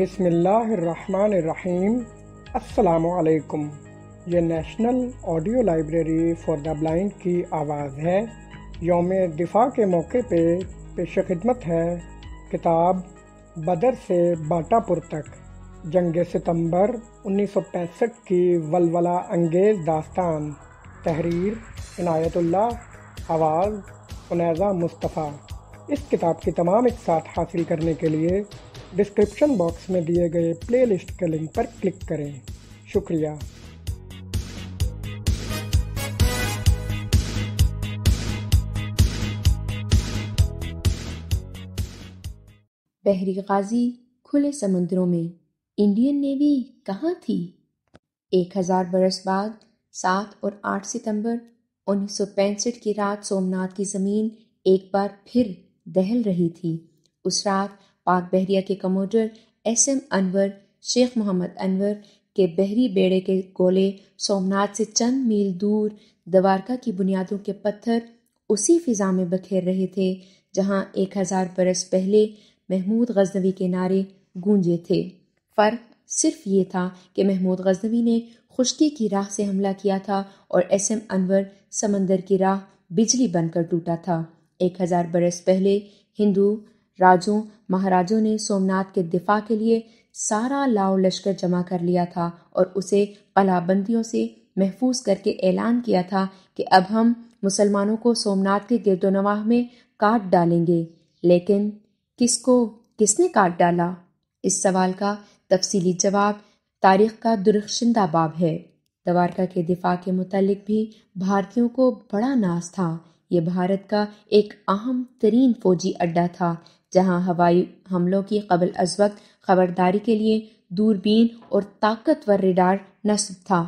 बिसमीम् अलैक्म ये national audio library for the blind की आवाज़ है योम दिफा के मौके पे पेश खिदमत है किताब बदर से बाटापुर तक जंग सितंबर 1965 की वलवला अंगेज़ दास्तान तहरीर इनायतुल्ला आवाज़ उनैज़ा मुस्तफ़ा इस किताब की तमाम एक साथ हासिल करने के लिए डिस्क्रिप्शन बॉक्स में दिए गए प्लेलिस्ट के लिंक पर क्लिक करें शुक्रिया बहरी गाजी खुले समुद्रों में इंडियन नेवी कहाँ थी एक हजार बरस बाद सात और आठ सितंबर उन्नीस की रात सोमनाथ की ज़मीन एक बार फिर दहल रही थी उस रात पाक बहरिया के commodore S M Anwar Sheikh Mohammad Anwar के बहरी बेड़े के गोले सोमनाथ से चंद मील दूर द्वारका की बुनियादों के पत्थर उसी फिजा में बखेर रहे थे जहां एक हज़ार बरस पहले महमूद गजनवी के नारे गूंजे थे फ़र्क सिर्फ ये था कि महमूद गजनवी ने खुश्की की राह से हमला किया था और एस एम अनवर समंदर की राह बिजली बनकर टूटा था एक हज़ार बरस पहले हिंदू राजों महाराजों ने सोमनाथ के दिफा के लिए सारा लाव लश्कर जमा कर लिया था और उसे पलाबंदियों से महफूज करके ऐलान किया था कि अब हम मुसलमानों को सोमनाथ के गिरदोनवाह में काट डालेंगे लेकिन किसको किसने काट डाला इस सवाल का तफसीली जवाब तारीख का दुरखशिंदा बाब है द्वारका के दिफा के मुतलक भी भारतीयों को बड़ा नाज था ये भारत का एक अहम तरीन फौजी अड्डा था जहां हवाई हमलों की कबल अज वक्त खबरदारी के लिए दूरबीन और ताकतवर रिडार नस्ब था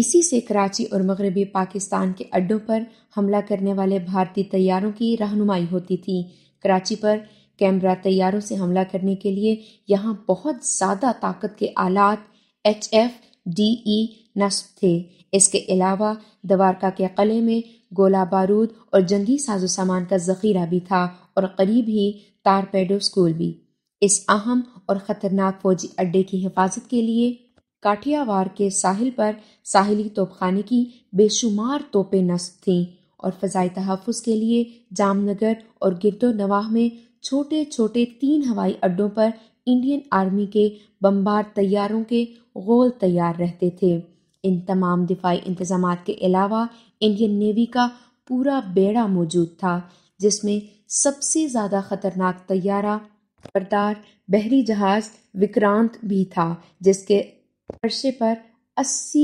इसी से कराची और मगरबी पाकिस्तान के अड्डों पर हमला करने वाले भारतीय तैयारों की रहनुमाई होती थी कराची पर कैमरा तैयारों से हमला करने के लिए यहाँ बहुत ज़्यादा ताकत के आलात एच एफ डी ई नस्ब थे इसके अलावा दवारका के कले में गोला बारूद और जंगी साजो सामान का जखीरा भी था और करीब ही तारपेडो स्कूल भी इस अहम और ख़तरनाक फौजी अड्डे की हिफाजत के लिए काठियावार के साहिल पर साहिली तोपखाने की बेशुमार तोपें नस्ब थीं और फ़जाई तहफ़ के लिए जामनगर और गिरदो नवाह में छोटे छोटे तीन हवाई अड्डों पर इंडियन आर्मी के बम्बार तैयारों के गोल तैयार रहते थे इन तमाम दिफाई इंतजाम के अलावा इंडियन नेवी का पूरा बेड़ा मौजूद था जिसमें सबसे ज़्यादा ख़तरनाक तैयारा बरदार बहरी जहाज़ विक्रांत भी था जिसके अर्शे पर अस्सी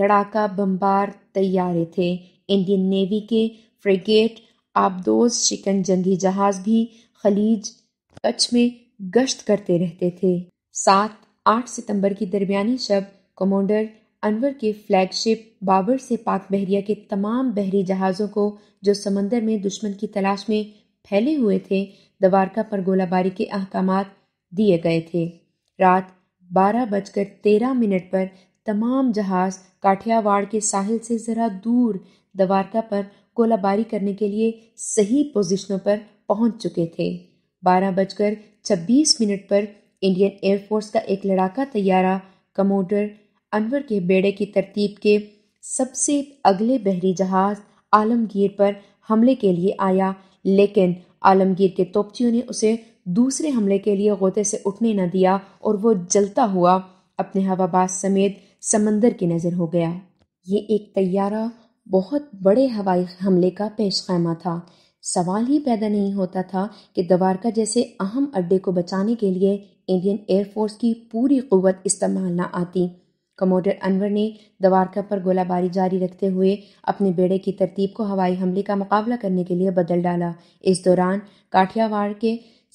लड़ाका बम्बार तैयारे थे इंडियन नेवी के फ्रिगेट आबदोज शिकन जंगी जहाज भी खलीज कच्छ में गश्त करते रहते थे सात आठ सितंबर की दरमियानी शब कमांडर अनवर के फ्लैगशिप बाबर से पाक बहरिया के तमाम बहरी जहाज़ों को जो समंदर में दुश्मन की तलाश में फैले हुए थे द्वारका पर गोलाबारी के अहकाम दिए गए थे रात बारह बजकर तेरह मिनट पर तमाम जहाज काठियावाड़ के साहिल से ज़रा दूर द्वारका पर गोलाबारी करने के लिए सही पोजिशनों पर पहुंच चुके थे बारह बजकर छब्बीस मिनट पर इंडियन एयरफोर्स का एक लड़ाका तैयारा कमोडर अनवर के बेड़े की तरतीब के सबसे अगले बहरी जहाज़ आलमगीर पर हमले के लिए आया लेकिन आलमगीर के तोपचियों ने उसे दूसरे हमले के लिए गोते से उठने न दिया और वो जलता हुआ अपने हवाबाज समेत समंदर की नज़र हो गया ये एक तैयारा बहुत बड़े हवाई हमले का पेश खैमा था सवाल ही पैदा नहीं होता था कि द्वारका जैसे अहम अड्डे को बचाने के लिए इंडियन एयरफोर्स की पूरी क़वत इस्तेमाल न आती कमोडर अनवर ने दवारका पर गोलाबारी जारी रखते हुए अपने बेड़े की तरतीब को हवाई हमले का मुकाबला करने के लिए बदल डाला इस दौरान काठियावाड़ के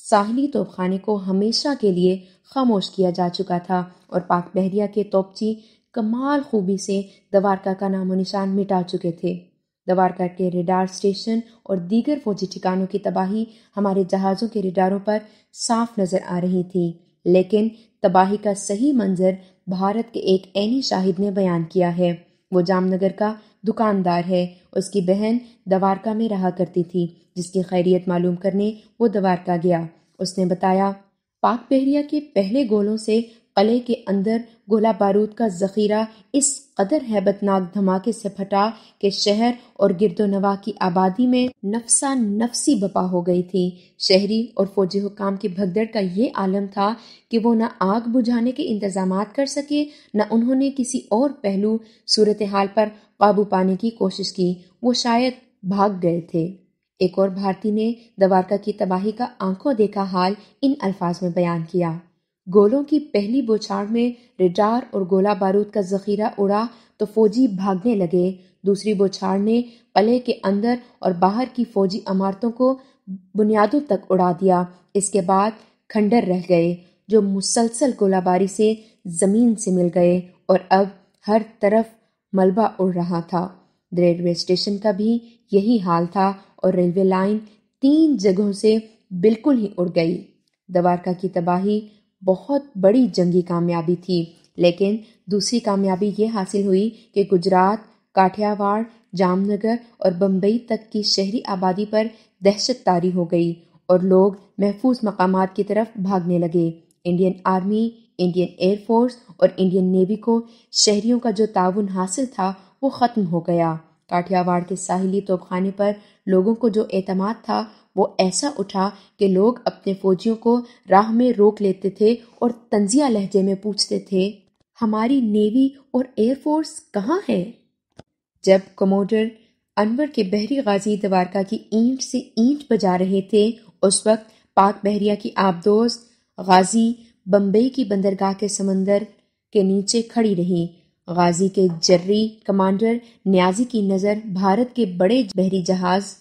साहली तोपखाने को हमेशा के लिए खामोश किया जा चुका था और पाक बहरिया के तोपची कमाल खूबी से दवारका का नामो निशान मिटा चुके थे दवारका के रेडार स्टेशन और दीगर फौजी ठिकानों की तबाही हमारे जहाज़ों के रेडारों पर साफ नज़र आ रही थी लेकिन तबाही का सही मंजर भारत के एक ऐनी शाहिद ने बयान किया है वो जामनगर का दुकानदार है उसकी बहन दवारका में रहा करती थी जिसकी खैरियत मालूम करने वो दवारका गया उसने बताया पाक बहरिया के पहले गोलों से कले के अंदर गोला बारूद का जखीरा इस कदर हैबतनाक धमाके से फटा कि शहर और गिरदोनवा की आबादी में नफसा नफसी बपा हो गई थी शहरी और फौजी हुकाम की भगदड़ का ये आलम था कि वो न आग बुझाने के इंतजाम कर सके न उन्होंने किसी और पहलू सूरत हाल पर काबू पाने की कोशिश की वो शायद भाग गए थे एक और भारती ने दवारका की तबाही का आंखों देखा हाल इन अल्फाज में बयान किया गोलों की पहली बोछाड़ में रिटार और गोला बारूद का जखीरा उड़ा तो फौजी भागने लगे दूसरी बोछाड़ ने पले के अंदर और बाहर की फौजी इमारतों को बुनियादों तक उड़ा दिया इसके बाद खंडर रह गए जो मुसलसल गोलाबारी से ज़मीन से मिल गए और अब हर तरफ मलबा उड़ रहा था रेलवे स्टेशन का भी यही हाल था और रेलवे लाइन तीन जगहों से बिल्कुल ही उड़ गई दवारका की तबाही बहुत बड़ी जंगी कामयाबी थी लेकिन दूसरी कामयाबी ये हासिल हुई कि गुजरात काठियावाड़ जामनगर और बम्बई तक की शहरी आबादी पर दहशत तारी हो गई और लोग महफूज मकाम की तरफ भागने लगे इंडियन आर्मी इंडियन एयरफोर्स और इंडियन नेवी को शहरियों का जो ताउन हासिल था वो ख़त्म हो गया काठियावाड़ के साहिली तोपखाने पर लोगों को जो अतमाद था वो ऐसा उठा कि लोग अपने फौजियों को राह में रोक लेते थे और तंजिया लहजे में पूछते थे हमारी नेवी और एयरफोर्स कहाँ है जब कमोडर अनवर के बहरी गाजी द्वारका की ईंट से ईंट बजा रहे थे उस वक्त पाक बहरिया की आबदोज गाजी बम्बई की बंदरगाह के समंदर के नीचे खड़ी रही गाजी के जर्री कमांडर न्याजी की नज़र भारत के बड़े बहरी जहाज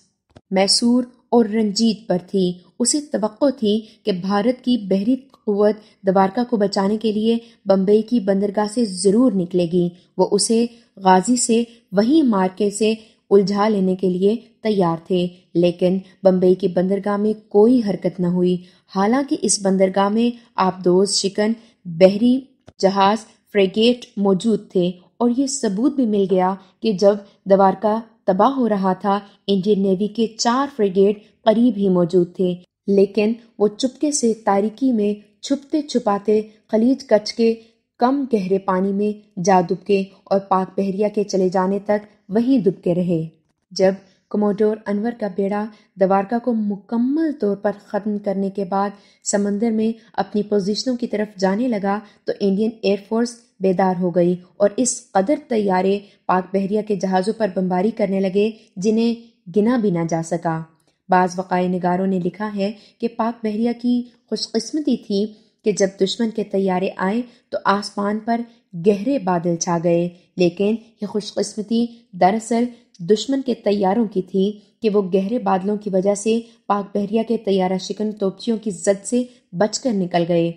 मैसूर और रंजीत पर थी उसे तो थी कि भारत की बहरी क़वत द्वारका को बचाने के लिए बम्बई की बंदरगाह से ज़रूर निकलेगी वो उसे गाजी से वहीं मार्के से उलझा लेने के लिए तैयार थे लेकिन बम्बई की बंदरगाह में कोई हरकत न हुई हालांकि इस बंदरगाह में आबदोज शिकन बहरी जहाज़ फ्रेगेट मौजूद थे और ये सबूत भी मिल गया कि जब द्वारका तबाह हो रहा था इंडियन नेवी के चार फ्रिगेट करीब ही मौजूद थे लेकिन वो चुपके से तारीकी में छुपते छुपाते खलीज कच्छ के कम गहरे पानी में जा दुबके और पाक बहरिया के चले जाने तक वहीं दुबके रहे जब कमोडोर अनवर का बेड़ा दवारका को मुकम्मल तौर पर ख़त्म करने के बाद समंदर में अपनी पोजीशनों की तरफ जाने लगा तो इंडियन एयरफोर्स बेदार हो गई और इस कदर तैयारे पाक बहरिया के जहाज़ों पर बमबारी करने लगे जिन्हें गिना भी ना जा सका बाज़ वक़ाय नगारों ने लिखा है कि पाक बहरिया की खुशकस्मती थी कि जब दुश्मन के तैयारे आए तो आसमान पर गहरे बादल छा गए लेकिन यह खुशकस्मती दरअसल दुश्मन के तैयारों की थी कि वो गहरे बादलों की वजह से पाक बहरिया के तैयारा शिकन तोपचियों की जद से बचकर निकल गए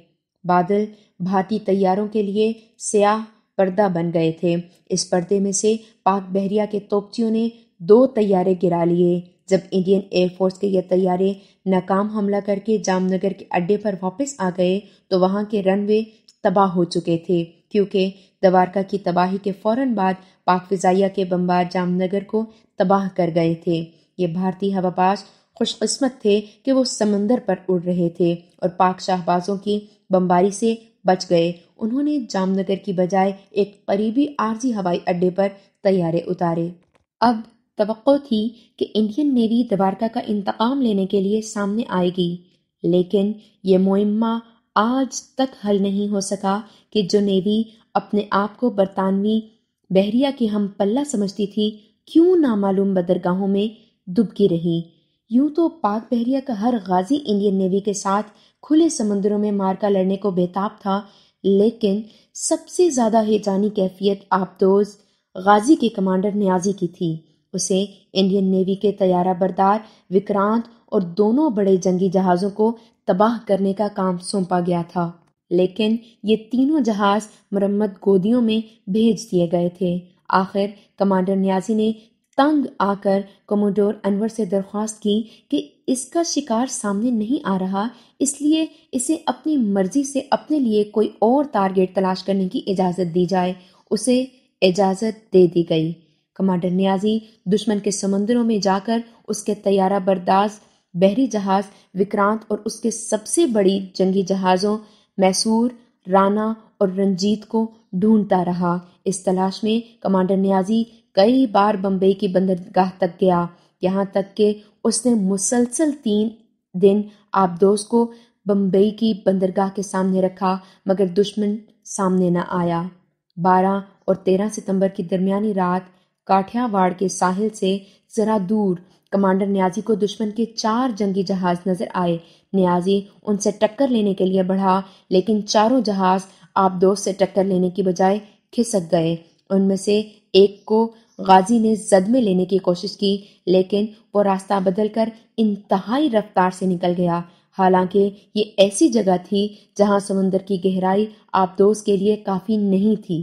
बादल भारतीय तैयारों के लिए स्याह पर्दा बन गए थे इस पर्दे में से पाक बहरिया के तोपचियों ने दो तैयारे गिरा लिए जब इंडियन एयरफोर्स के ये तैयारे नाकाम हमला करके जामनगर के अड्डे पर वापस आ गए तो वहाँ के रनवे तबाह हो चुके थे क्योंकि दवारका की तबाही के फौरन बाद पाक फिजाइया के बम्बार जामनगर को तबाह कर गए थे ये भारतीय हवाबाज खुशकस्मत थे कि वो समंदर पर उड़ रहे थे और पाक शाहबाजों की बम्बारी से बच गए उन्होंने जामनगर की बजाय एक करीबी आरजी हवाई अड्डे पर तैयारे उतारे अब तो थी कि इंडियन नेवी दबारका का इंतकाम लेने के लिए सामने आएगी लेकिन ये मुहिमा आज तक हल नहीं हो सका कि जो नेवी अपने आप को बरतानवी बहरिया की हम पल्ला समझती थी क्यों नामालूम बदरगाहों में दुबकी रही यूं तो पाक बहरिया का हर गाजी इंडियन नेवी के साथ खुले समुद्रों में का लड़ने को बेताब था लेकिन सबसे ज़्यादा हेजानी कैफियत आपदोज गाजी के कमांडर न्याजी की थी उसे इंडियन नेवी के तैयारा बरदार विक्रांत और दोनों बड़े जंगी जहाज़ों को तबाह करने का काम सौंपा गया था लेकिन ये तीनों जहाज मरम्मत गोदियों में भेज दिए गए थे आखिर कमांडर न्याजी ने तंग आकर कमोडोर अनवर से दरख्वास्त की कि इसका शिकार सामने नहीं आ रहा इसलिए इसे अपनी मर्जी से अपने लिए कोई और टारगेट तलाश करने की इजाज़त दी जाए उसे इजाज़त दे दी गई कमांडर न्याजी दुश्मन के समंदरों में जाकर उसके तैयारा बर्दाश्त बहरी जहाज़ विक्रांत और उसके सबसे बड़ी जंगी जहाज़ों मैसूर राना और रंजीत को ढूंढता रहा इस तलाश में कमांडर न्याजी कई बार बम्बई की बंदरगाह तक गया यहाँ तक कि उसने मुसलसल तीन दिन आप दोस्त को बम्बई की बंदरगाह के सामने रखा मगर दुश्मन सामने न आया बारह और तेरह सितंबर की दरमियानी रात काठियावाड़ के साहिल से जरा दूर कमांडर न्याजी को दुश्मन के चार जंगी जहाज नजर आए न्याजी उनसे टक्कर लेने के लिए बढ़ा लेकिन चारों जहाज आप दोस्त से टक्कर लेने की बजाय खिसक गए उनमें से एक को गाजी ने जद में लेने की कोशिश की लेकिन वो रास्ता बदलकर इंतहाई रफ्तार से निकल गया हालांकि ये ऐसी जगह थी जहां समुंदर की गहराई दोस्त के लिए काफ़ी नहीं थी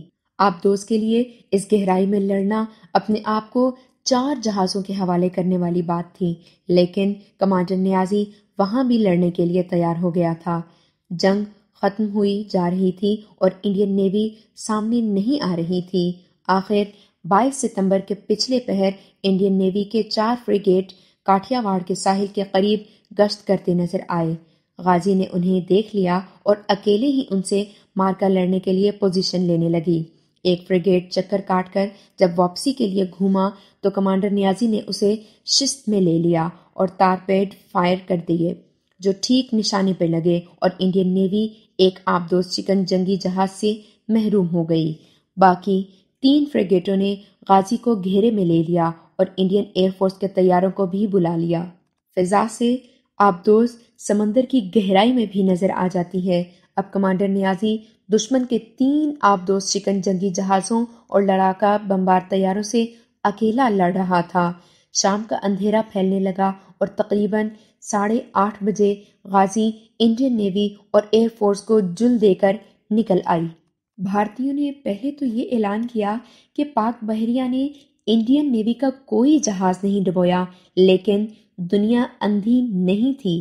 दोस्त के लिए इस गहराई में लड़ना अपने आप को चार जहाज़ों के हवाले करने वाली बात थी लेकिन कमांडर न्याजी वहां भी लड़ने के लिए तैयार हो गया था जंग ख़त्म हुई जा रही थी और इंडियन नेवी सामने नहीं आ रही थी आखिर 22 सितंबर के पिछले पहर इंडियन नेवी के चार फ्रिगेट काठियावाड़ के साहिल के करीब गश्त करते नजर आए गाजी ने उन्हें देख लिया और अकेले ही उनसे मार्का लड़ने के लिए पोजीशन लेने लगी एक फ्रिगेट चक्कर काटकर जब वापसी के लिए घूमा तो कमांडर नियाजी ने उसे शिस्त में ले लिया और तारपेड फायर कर दिए जो ठीक निशाने पर लगे और इंडियन नेवी एक आपदोज चिकन जंगी जहाज से महरूम हो गई बाकी तीन फ्रिगेटों ने गाजी को घेरे में ले लिया और इंडियन एयरफोर्स के तैयारों को भी बुला लिया फिजा से आबदोज समंदर की गहराई में भी नजर आ जाती है अब कमांडर न्याजी दुश्मन के तीन आबदोज चिकन जंगी जहाज़ों और लड़ाका बम्बार तैयारों से अकेला लड़ रहा था शाम का अंधेरा फैलने लगा और तकरीबन साढ़े आठ बजे गाजी इंडियन नेवी और एयरफोर्स को जुल देकर निकल आई भारतीयों ने पहले तो ये ऐलान किया कि पाक बहरिया ने इंडियन नेवी का कोई जहाज नहीं डुबोया लेकिन दुनिया अंधी नहीं थी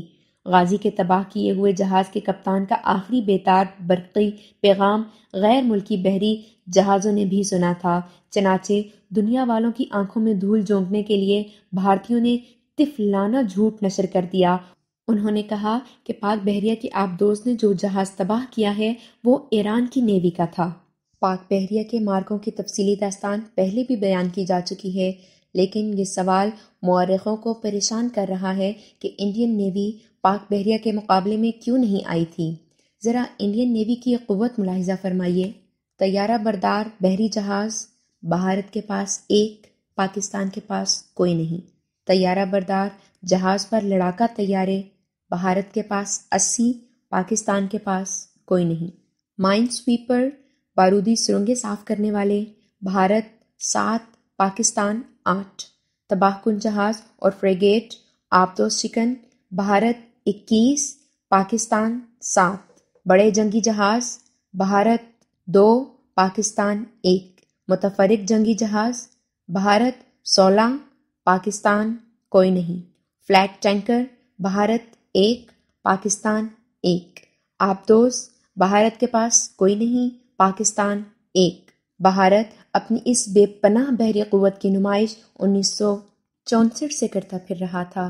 गाजी के तबाह किए हुए जहाज के कप्तान का आखिरी बेतार बरकी पैगाम गैर मुल्की बहरी जहाज़ों ने भी सुना था चनाचे दुनिया वालों की आंखों में धूल झोंकने के लिए भारतीयों ने तिफलाना झूठ नशर कर दिया उन्होंने कहा कि पाक बहरिया आप दोस्त ने जो जहाज़ तबाह किया है वो ईरान की नेवी का था पाक बहरिया के मार्गों की तफसीली दास्तान पहले भी बयान की जा चुकी है लेकिन ये सवाल मौरखों को परेशान कर रहा है कि इंडियन नेवी पाक बहरिया के मुकाबले में क्यों नहीं आई थी ज़रा इंडियन नेवी की क़वत मुलाहजा फरमाइए तैयारा बरदार बहरी जहाज़ भारत के पास एक पाकिस्तान के पास कोई नहीं तैयारा बरदार जहाज़ पर लड़ाका तैयारे भारत के पास अस्सी पाकिस्तान के पास कोई नहीं माइंड स्वीपर बारूदी सुरंगें साफ करने वाले भारत सात पाकिस्तान आठ तबाहकुन जहाज और फ्रेगेट आपदोस शिकन भारत इक्कीस पाकिस्तान सात बड़े जंगी जहाज भारत दो पाकिस्तान एक मुतफरक जंगी जहाज भारत सोलह पाकिस्तान कोई नहीं फ्लैट टैंकर भारत एक पाकिस्तान एक आप दोस्त भारत के पास कोई नहीं पाकिस्तान एक भारत अपनी इस बेपनाह बहरी क़वत की नुमाइश उन्नीस सौ चौंसठ से करता फिर रहा था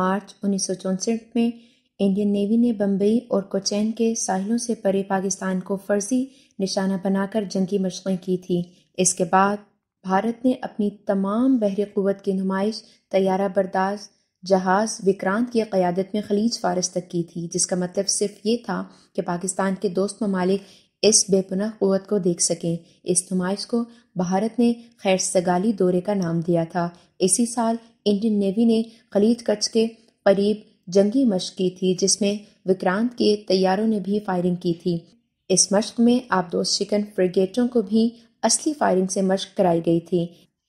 मार्च उन्नीस सौ चौंसठ में इंडियन नेवी ने बम्बई और कोचैन के साहिलों से परे पाकिस्तान को फर्जी निशाना बनाकर जंगी मशक़ें की थी इसके बाद भारत ने अपनी तमाम बहरी क़वत की नुमाइश तैयारा बर्दाश्त जहाज़ विक्रांत की क़्यादत में खलीज फारस तक की थी जिसका मतलब सिर्फ ये था कि पाकिस्तान के दोस्त ममालिक इस बेपनाह क़वत को देख सकें इस नुमाइश को भारत ने खैर सगाली दौरे का नाम दिया था इसी साल इंडियन नेवी ने खलीज कच्छ के करीब जंगी मश्क की थी जिसमें विक्रांत के तैयारों ने भी फायरिंग की थी इस मश्क में दोस्त शिकन फ्रिगेटों को भी असली फायरिंग से मश्क कराई गई थी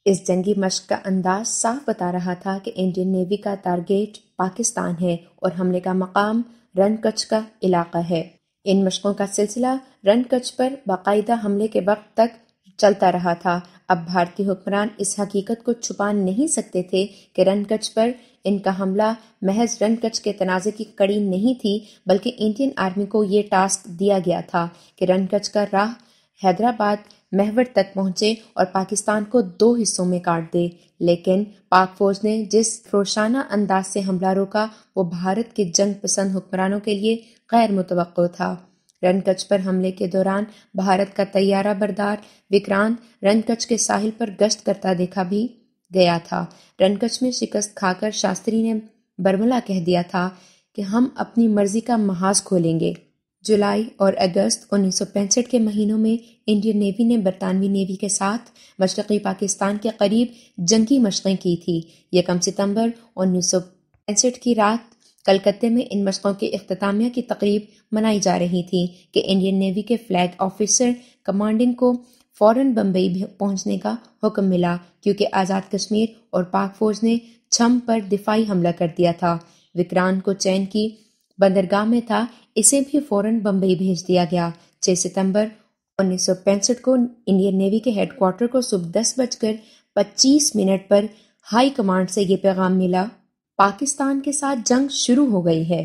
इस जंगी मश्क का अंदाज साफ बता रहा था कि इंडियन नेवी का टारगेट पाकिस्तान है और हमले का मकाम रन का इलाका है इन मशकों का सिलसिला रन पर बाकायदा हमले के वक्त तक चलता रहा था अब भारतीय हुक्मरान इस हकीकत को छुपा नहीं सकते थे कि रन पर इनका हमला महज रन के तनाजे की कड़ी नहीं थी बल्कि इंडियन आर्मी को ये टास्क दिया गया था कि रन का राह हैदराबाद महवर तक पहुंचे और पाकिस्तान को दो हिस्सों में काट दे लेकिन पाक फौज ने जिस रोशाना अंदाज से हमला रोका वो भारत के जंग पसंद हुक्मरानों के लिए गैर मुतव था रनकच पर हमले के दौरान भारत का तैयारा बरदार विक्रांत रनकच के साहिल पर गश्त करता देखा भी गया था रनकच में शिकस्त खाकर शास्त्री ने बर्मला कह दिया था कि हम अपनी मर्जी का महाज खोलेंगे जुलाई और अगस्त उन्नीस के महीनों में इंडियन नेवी ने बरतानवी नेवी के साथ मशरक़ी पाकिस्तान के करीब जंगी मशक़ें की थी सितम्बर उन्नीस सितंबर उन्नीस की रात कलकत्ते में इन मशक़ों के अख्तामिया की तकरीब मनाई जा रही थी कि इंडियन नेवी के फ्लैग ऑफिसर कमांडिंग को फ़ौरन बम्बई पहुंचने का हुक्म मिला क्योंकि आज़ाद कश्मीर और पाक फ़ौज ने छम पर दिफाई हमला कर दिया था विक्रांत को चैन की बंदरगाह में था इसे भी फौरन बम्बई भेज दिया गया छह सितंबर उन्नीस को इंडियन नेवी के हेडक्वार्टर को सुबह दस बजकर पच्चीस मिनट पर हाई कमांड से ये पैगाम मिला पाकिस्तान के साथ जंग शुरू हो गई है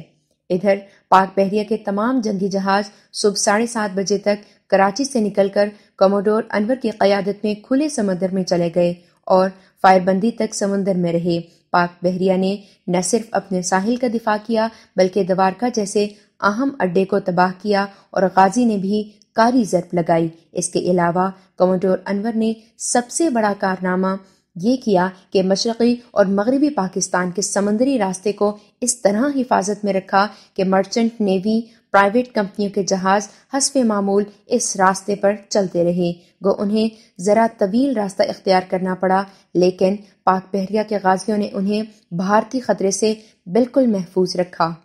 इधर पाक बहरिया के तमाम जंगी जहाज सुबह साढ़े सात बजे तक कराची से निकलकर कमोडोर अनवर की क्यादत में खुले समंदर में चले गए और फायरबंदी तक समंदर में रहे पाक बहरिया ने न सिर्फ अपने साहिल का दिफा किया बल्कि द्वारका जैसे अहम अड्डे को तबाह किया और गाजी ने भी कारी जरब लगाई इसके अलावा कमोडोर अनवर ने सबसे बड़ा कारनामा ये किया कि मशरक़ी और मगरबी पाकिस्तान के समंदरी रास्ते को इस तरह हिफाजत में रखा कि मर्चेंट नेवी प्राइवेट कंपनियों के जहाज हसफ मामूल इस रास्ते पर चलते रहे गो उन्हें ज़रा तवील रास्ता इख्तियार करना पड़ा लेकिन पाक बहरिया के गाजियों ने उन्हें भारतीय ख़तरे से बिल्कुल महफूज रखा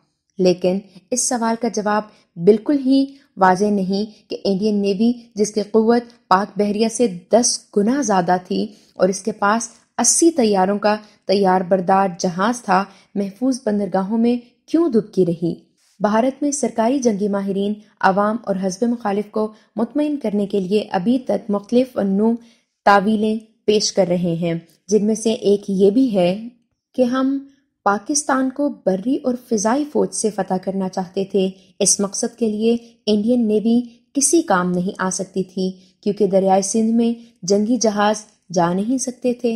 लेकिन इस सवाल का जवाब बिल्कुल ही वाजे नहीं कि इंडियन नेवी जिसकी क़वत पाक बहरिया से दस गुना ज़्यादा थी और इसके पास अस्सी तैयारों का तैयार बरदार जहाज था महफूज बंदरगाहों में क्यों दुबकी रही भारत में सरकारी जंगी माहरीन आवाम और हजब मुखालिफ को मुतमिन करने के लिए अभी तक मुख्तलिफ नु तावीलें पेश कर रहे हैं जिनमें से एक ये भी है कि हम पाकिस्तान को बर्री और फिजाई फौज से फतह करना चाहते थे इस मकसद के लिए इंडियन नेवी किसी काम नहीं आ सकती थी क्योंकि दरियाए सिंध में जंगी जहाज जा नहीं सकते थे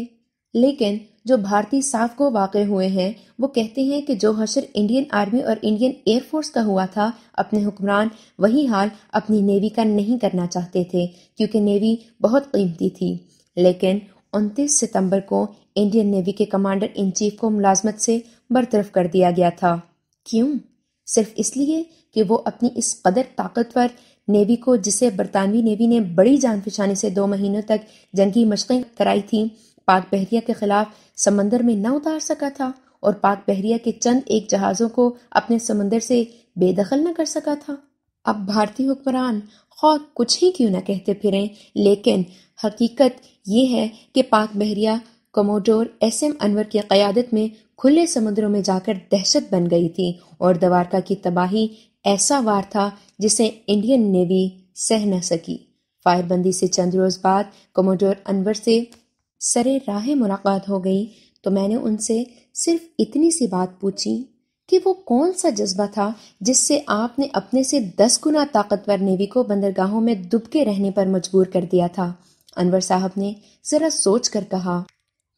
लेकिन जो भारतीय साफ को वाक़ हुए हैं वो कहते हैं कि जो हशर इंडियन आर्मी और इंडियन एयरफोर्स का हुआ था अपने हुक्मरान वही हाल अपनी नेवी का नहीं करना चाहते थे क्योंकि नेवी बहुत कीमती थी लेकिन 29 सितंबर को इंडियन नेवी के कमांडर इन चीफ को मुलाजमत से बरतरफ कर दिया गया था क्यों सिर्फ इसलिए कि वो अपनी इस कदर ताकतवर नेवी को जिसे बरतानवी नेवी ने बड़ी जान फिशानी से दो महीनों तक जंगी मशकें कराई थीं पाक बहरिया के खिलाफ समंदर में न उतार सका था और पाक बहरिया के चंद एक जहाज़ों को अपने समंदर से बेदखल न कर सका था अब भारतीय हुक्मरान खौफ कुछ ही क्यों न कहते फिरें लेकिन हकीकत यह है कि पाक बहरिया कमोडोर एस एम अनवर की क्यादत में खुले समुद्रों में जाकर दहशत बन गई थी और द्वारका की तबाही ऐसा वार था जिसे इंडियन नेवी सह न सकी फायरबंदी से चंद रोज़ बाद कमोडोर अनवर से सरे राह मुलाकात हो गई तो मैंने उनसे सिर्फ इतनी सी बात पूछी कि वो कौन सा जज्बा था जिससे आपने अपने से दस गुना ताकतवर नेवी को बंदरगाहों में दुबके रहने पर मजबूर कर दिया था अनवर साहब ने ज़रा सोच कर कहा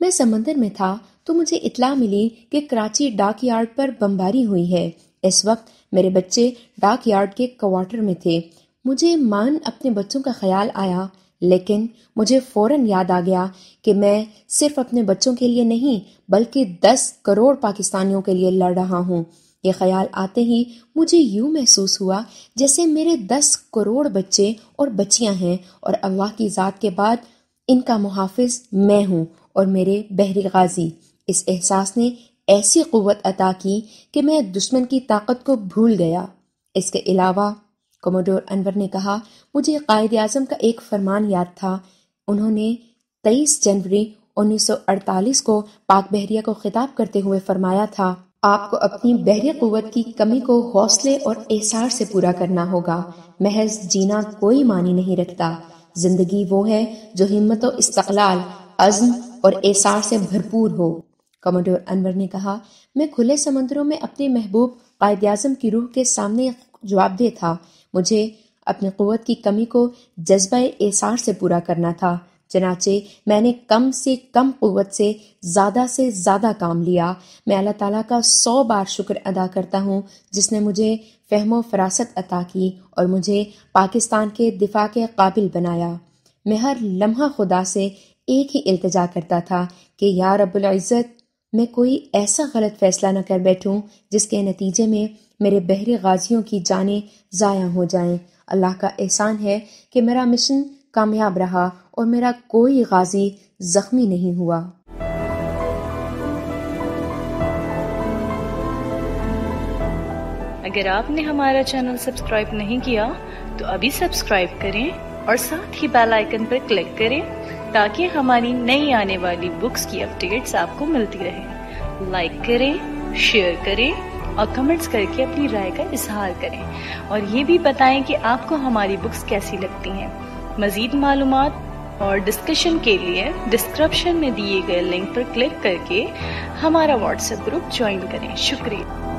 मैं समंदर में था तो मुझे इतला मिली कि कराची डाक यार्ड पर बमबारी हुई है इस वक्त मेरे बच्चे डाक यार्ड के क्वार्टर में थे मुझे मान अपने बच्चों का ख्याल आया लेकिन मुझे फौरन याद आ गया कि मैं सिर्फ अपने बच्चों के लिए नहीं बल्कि दस करोड़ पाकिस्तानियों के लिए लड़ रहा हूँ ये ख्याल आते ही मुझे यूं महसूस हुआ जैसे मेरे दस करोड़ बच्चे और बच्चियां हैं और अल्लाह की ज़ात के बाद इनका मुहाफिज मैं हूँ और मेरे बहर गाजी इस एहसास ने ऐसी क़वत अता की कि मैं दुश्मन की ताकत को भूल गया इसके अलावा कमोडोर अनवर ने कहा मुझे कायद अजम का एक फरमान याद था उन्होंने तेईस जनवरी 1948 को पाक बहरिया को खिताब करते हुए फरमाया था आपको अपनी बहरी क़वत की कमी को हौसले और एहसार से पूरा करना होगा महज जीना कोई मानी नहीं रखता जिंदगी वो है जो हिम्मत और इस्तलाल अज्म और एसार से भरपूर हो कमांडर अनवर ने कहा मैं खुले समंदरों में अपने महबूब कायद आजम की रूह के सामने जवाबदेह था मुझे अपनी क़वत की कमी को जज्बा एसार से पूरा करना था चनाचे मैंने कम से कम क़वत से ज़्यादा से ज़्यादा काम लिया मैं अल्लाह ताला का सौ बार शुक्र अदा करता हूँ जिसने मुझे फहमो फरासत अता की और मुझे पाकिस्तान के दिफा के काबिल बनाया मैं हर लम्हा खुदा से एक ही इल्तजा करता था कि या रब्बुल इज़्ज़त मैं कोई ऐसा गलत फ़ैसला न कर बैठूं जिसके नतीजे में मेरे बहरे गाजियों की जानें ज़ाया हो जाएं अल्लाह का एहसान है कि मेरा मिशन कामयाब रहा और मेरा कोई गाजी ज़ख्मी नहीं हुआ अगर आपने हमारा चैनल सब्सक्राइब नहीं किया तो अभी सब्सक्राइब करें और साथ ही बेल आइकन पर क्लिक करें ताकि हमारी नई आने वाली बुक्स की अपडेट्स आपको मिलती रहे लाइक करें शेयर करें और कमेंट्स करके अपनी राय का इजहार करें और ये भी बताएं कि आपको हमारी बुक्स कैसी लगती हैं मज़ीद मालूम और डिस्कशन के लिए डिस्क्रिप्शन में दिए गए लिंक पर क्लिक करके हमारा व्हाट्सएप ग्रुप ज्वाइन करें शुक्रिया